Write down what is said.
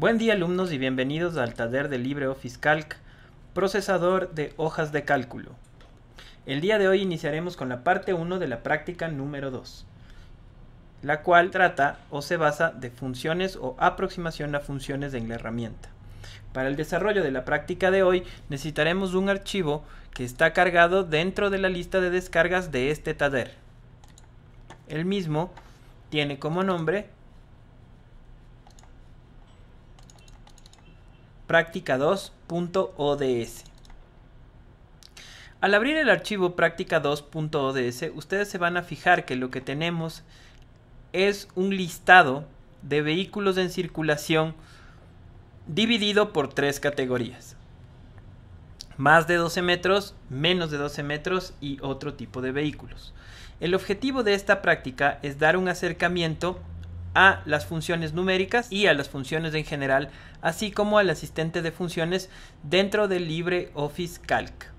Buen día alumnos y bienvenidos al taller de LibreOffice Calc, procesador de hojas de cálculo. El día de hoy iniciaremos con la parte 1 de la práctica número 2, la cual trata o se basa de funciones o aproximación a funciones en la herramienta. Para el desarrollo de la práctica de hoy necesitaremos un archivo que está cargado dentro de la lista de descargas de este taller. El mismo tiene como nombre práctica 2.ods. Al abrir el archivo práctica 2.ods, ustedes se van a fijar que lo que tenemos es un listado de vehículos en circulación dividido por tres categorías. Más de 12 metros, menos de 12 metros y otro tipo de vehículos. El objetivo de esta práctica es dar un acercamiento a las funciones numéricas y a las funciones en general, así como al asistente de funciones dentro del LibreOffice Calc.